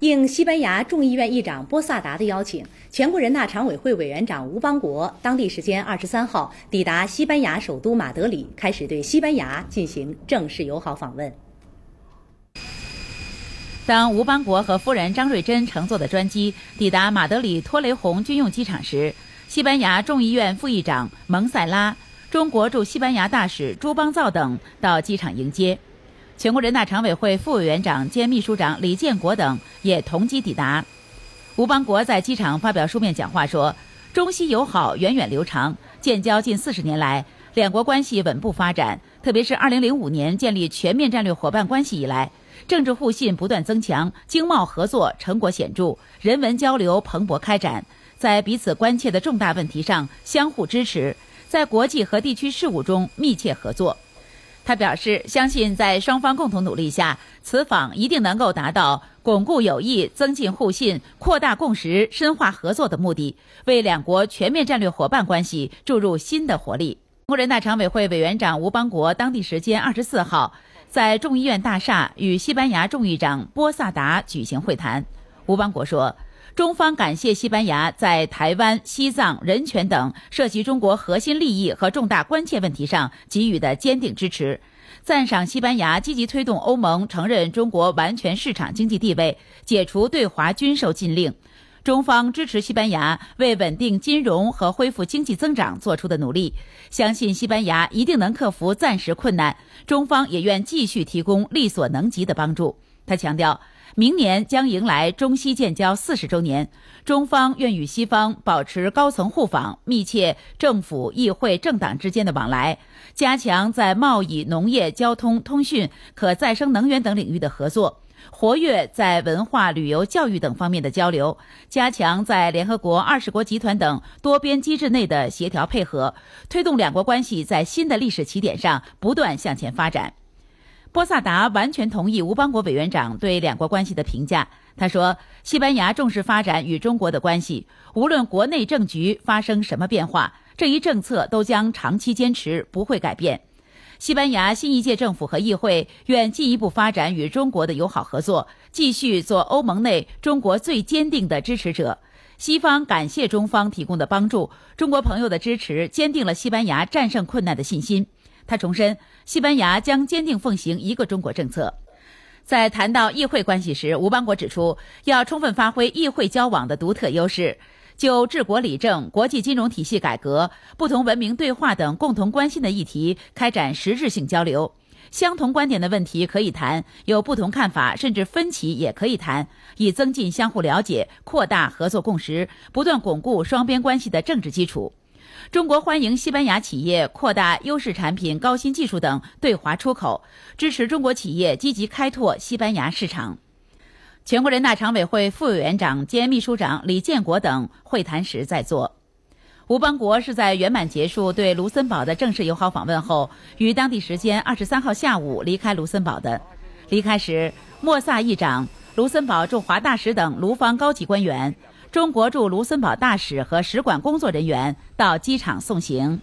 应西班牙众议院议长波萨达的邀请，全国人大常委会委员长吴邦国当地时间二十三号抵达西班牙首都马德里，开始对西班牙进行正式友好访问。当吴邦国和夫人张瑞珍乘坐的专机抵达马德里托雷洪军用机场时，西班牙众议院副议长蒙塞拉、中国驻西班牙大使朱邦造等到机场迎接。全国人大常委会副委员长兼秘书长李建国等也同机抵达。吴邦国在机场发表书面讲话说：“中西友好源远流长，建交近四十年来，两国关系稳步发展。特别是2005年建立全面战略伙伴关系以来，政治互信不断增强，经贸合作成果显著，人文交流蓬勃开展。在彼此关切的重大问题上相互支持，在国际和地区事务中密切合作。”他表示，相信在双方共同努力下，此访一定能够达到巩固友谊、增进互信、扩大共识、深化合作的目的，为两国全面战略伙伴关系注入新的活力。全国人大常委会委员长吴邦国当地时间二十四号在众议院大厦与西班牙众议长波萨达举行会谈。吴邦国说。中方感谢西班牙在台湾、西藏、人权等涉及中国核心利益和重大关切问题上给予的坚定支持，赞赏西班牙积极推动欧盟承认中国完全市场经济地位，解除对华军售禁令。中方支持西班牙为稳定金融和恢复经济增长做出的努力，相信西班牙一定能克服暂时困难。中方也愿继续提供力所能及的帮助。他强调，明年将迎来中西建交四十周年，中方愿与西方保持高层互访，密切政府、议会、政党之间的往来，加强在贸易、农业、交通、通讯、可再生能源等领域的合作。活跃在文化旅游、教育等方面的交流，加强在联合国、二十国集团等多边机制内的协调配合，推动两国关系在新的历史起点上不断向前发展。波萨达完全同意吴邦国委员长对两国关系的评价。他说：“西班牙重视发展与中国的关系，无论国内政局发生什么变化，这一政策都将长期坚持，不会改变。”西班牙新一届政府和议会愿进一步发展与中国的友好合作，继续做欧盟内中国最坚定的支持者。西方感谢中方提供的帮助，中国朋友的支持坚定了西班牙战胜困难的信心。他重申，西班牙将坚定奉行一个中国政策。在谈到议会关系时，吴邦国指出，要充分发挥议会交往的独特优势。就治国理政、国际金融体系改革、不同文明对话等共同关心的议题开展实质性交流，相同观点的问题可以谈，有不同看法甚至分歧也可以谈，以增进相互了解、扩大合作共识，不断巩固双边关系的政治基础。中国欢迎西班牙企业扩大优势产品、高新技术等对华出口，支持中国企业积极开拓西班牙市场。全国人大常委会副委员长兼秘书长李建国等会谈时在座。吴邦国是在圆满结束对卢森堡的正式友好访问后，于当地时间二十三号下午离开卢森堡的。离开时，莫萨议长、卢森堡驻华大使等卢方高级官员，中国驻卢森堡大使和使馆工作人员到机场送行。